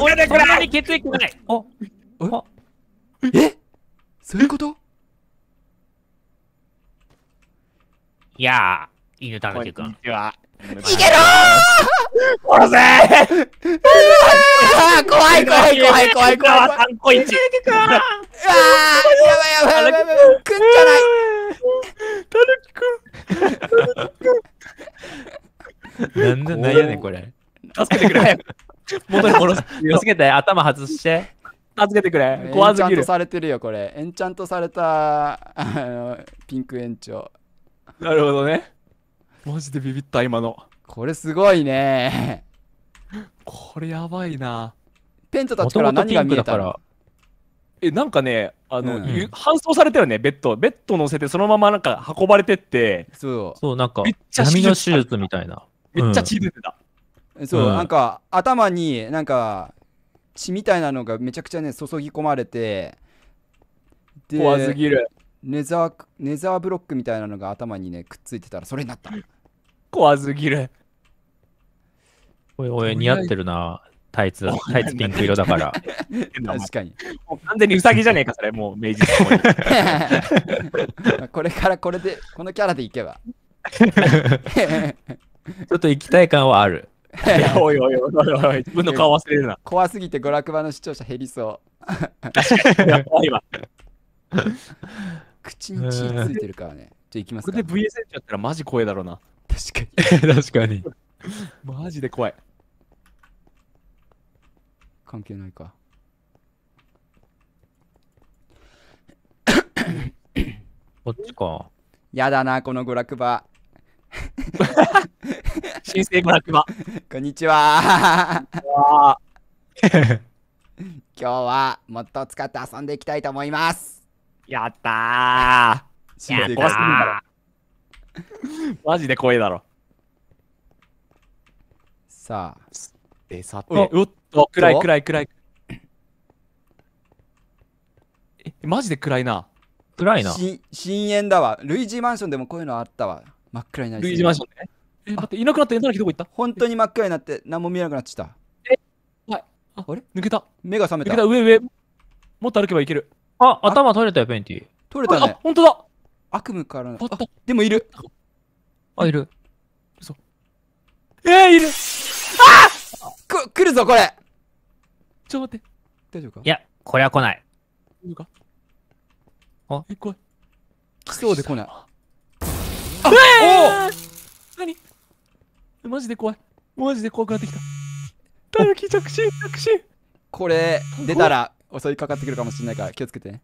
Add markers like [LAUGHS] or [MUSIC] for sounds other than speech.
俺でらに血液がない。あ、あ、えそういうこといや犬たぬきくん。いげろー殺せ怖い怖い怖い怖い怖い。3個1。いいやばいやばいやばい。くんい。く [LAUGHS] なんなんやねんこれ。助けてくれ、元に戻す。気けて、頭外して。助けてくれ。怖すぎる。エンチャントされてるよ、これ。エンチャントされた、あの、ピンク延長。なるほどね。マジでビビった、今の。これすごいね。これやばいな。ペントたちから何が見えたら。え、なんかね、あの、うん、搬送されたよね、ベッド。ベッド乗せて、そのままなんか運ばれてって。そう。そう、なんか、めっちゃ闇の手術みたいな。めっちゃ血出てた。うんそう、うん、なんか頭になんか血みたいなのがめちゃくちゃね注ぎ込まれて怖すぎるネザーネザーブロックみたいなのが頭にねくっついてたらそれになった怖すぎるおいおい似合ってるなタイツタイツピンク色だから確かにもう完全にウサギじゃねえかそれもう明治 [LAUGHS] これからこれでこのキャラでいけば [LAUGHS] [LAUGHS] ちょっと行きたい感はある [LAUGHS] おいおいおいおい、自分の顔忘れるな。怖すぎて娯楽版の視聴者減りそう。確かいわ。口に血ついてるからね。じゃあ行きますか。これで VSN やったらマジ怖いだろうな。確かに。[LAUGHS] 確かに。[LAUGHS] マジで怖い。関係ないか。こっちか。やだな、この娯楽場。新生500こんにちは。今日はもっと使って遊んでいきたいと思います。やったー。やったー。マジで怖いだろ。さあ。で、さて。うっと、暗い暗い暗い。え、マジで暗いな。暗いな。深淵だわ。ルイージマンションでもこういうのあったわ。真っ暗になりルイージマンションね。え、待って、いなくなった、矢どこ行った本当に真っ暗になって、何も見えなくなっちゃった。え、はい。あれ抜けた。目が覚めた。抜けた、上、上。もっと歩けばいける。あ、頭取れたよ、ペンティ。取れたね。本当だ悪夢からの。あ、でもいる。あ、いる。嘘。えー、いるあく、来るぞ、これちょ、待って。大丈夫かいや、これは来ない。いるかあえ、来い。来そうで来ない。マジで怖い。マジで怖くなってきた。タヌキ着信、着信。これ、出たら襲いかかってくるかもしれないから気をつけてね。